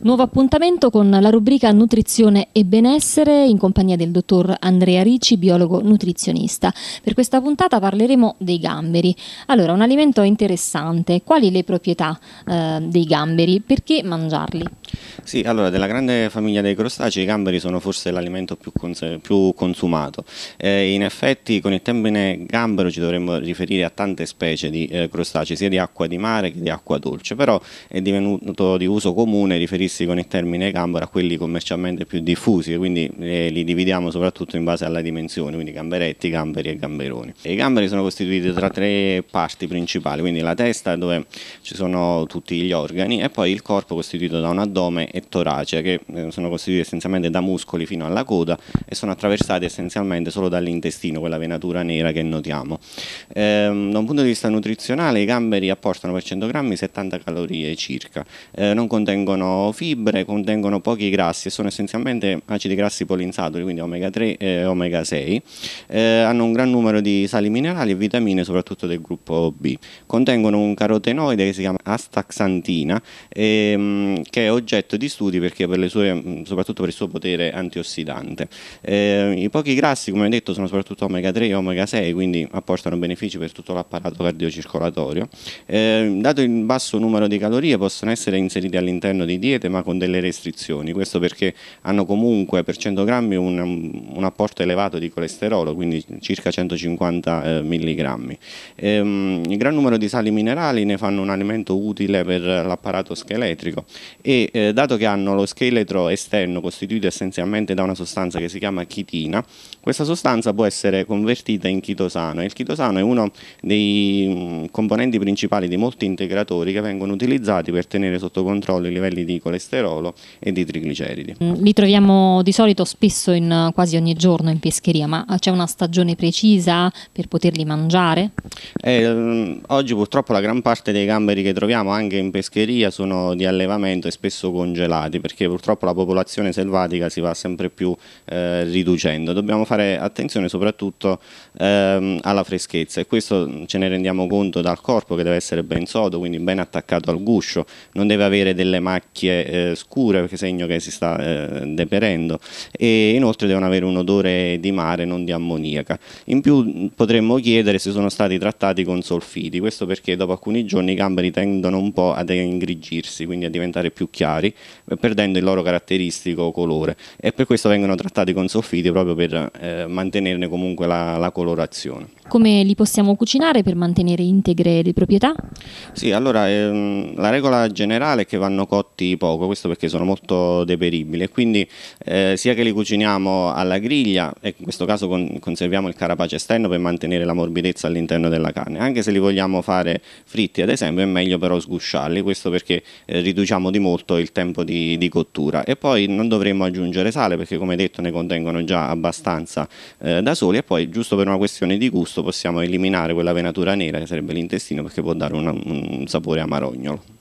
Nuovo appuntamento con la rubrica Nutrizione e Benessere in compagnia del dottor Andrea Ricci, biologo nutrizionista. Per questa puntata parleremo dei gamberi. Allora, un alimento interessante. Quali le proprietà eh, dei gamberi? Perché mangiarli? Sì, allora della grande famiglia dei crostacei i gamberi sono forse l'alimento più, cons più, consumato. Eh, in effetti con il termine gambero ci dovremmo riferire a tante specie di eh, crostacei, sia di acqua di mare che di acqua dolce, però è divenuto di uso comune riferirsi con il termine gambero a quelli commercialmente più diffusi, quindi eh, li dividiamo soprattutto in base alla dimensione, quindi gamberetti, gamberi e gamberoni. E I gamberi sono costituiti tra tre parti principali, quindi la testa dove ci sono tutti gli organi e poi il corpo costituito da un addome abdome e torace che eh, sono costituiti essenzialmente da muscoli fino alla coda e sono attraversati essenzialmente solo dall'intestino, quella venatura nera che notiamo. Ehm, da un punto di vista nutrizionale i gamberi apportano per 100 grammi 70 calorie circa, ehm, non contengono fibre, contengono pochi grassi e sono essenzialmente acidi grassi polinsaturi, quindi omega 3 e omega 6, ehm, hanno un gran numero di sali minerali e vitamine soprattutto del gruppo B, contengono un carotenoide che si chiama astaxantina ehm, che è oggi oggetto di studi perché per le sue, soprattutto per il suo potere antiossidante. Eh, I pochi grassi, come detto, sono soprattutto omega 3 e omega 6, quindi apportano benefici per tutto l'apparato cardiocircolatorio. Eh, dato il basso numero di calorie, possono essere inseriti all'interno di diete ma con delle restrizioni, questo perché hanno comunque per 100 grammi un, un apporto elevato di colesterolo, quindi circa 150 eh, milligrammi. Ehm, il gran numero di sali minerali ne fanno un alimento utile per l'apparato scheletrico e eh, dato che hanno lo scheletro esterno costituito essenzialmente da una sostanza che si chiama chitina, questa sostanza può essere convertita in chitosano. Il chitosano è uno dei mm, componenti principali di molti integratori che vengono utilizzati per tenere sotto controllo i livelli di colesterolo e di trigliceridi. Mm, li troviamo di solito spesso in eh, quasi ogni giorno in pescheria, ma eh, c'è una stagione precisa per poterli mangiare? Eh, mm, oggi purtroppo la gran parte dei gamberi che troviamo anche in pescheria sono di allevamento e spesso molto congelati perché purtroppo la popolazione selvatica si va sempre più eh, riducendo. Dobbiamo fare attenzione soprattutto ehm, alla freschezza e questo ce ne rendiamo conto dal corpo che deve essere ben sodo, quindi ben attaccato al guscio, non deve avere delle macchie eh, scure perché segno che si sta eh, deperendo e inoltre devono avere un odore di mare non di ammoniaca. In più potremmo chiedere se sono stati trattati con solfiti, questo perché dopo alcuni giorni i gamberi tendono un po' ad ingrigirsi, quindi a diventare più chiari particolari, eh, perdendo il loro caratteristico colore e per questo vengono trattati con soffiti proprio per eh, mantenerne comunque la, la colorazione. Come li possiamo cucinare per mantenere integre le proprietà? Sì, allora ehm, la regola generale è che vanno cotti poco, questo perché sono molto deperibili e quindi eh, sia che li cuciniamo alla griglia e in questo caso con, conserviamo il carapace esterno per mantenere la morbidezza all'interno della carne, anche se li vogliamo fare fritti ad esempio è meglio però sgusciarli, questo perché eh, riduciamo di molto il tempo di, di, cottura e poi non dovremmo aggiungere sale perché come detto ne contengono già abbastanza eh, da soli e poi giusto per una questione di gusto gusto possiamo eliminare quella venatura nera che sarebbe l'intestino perché può dare una, un sapore amarognolo.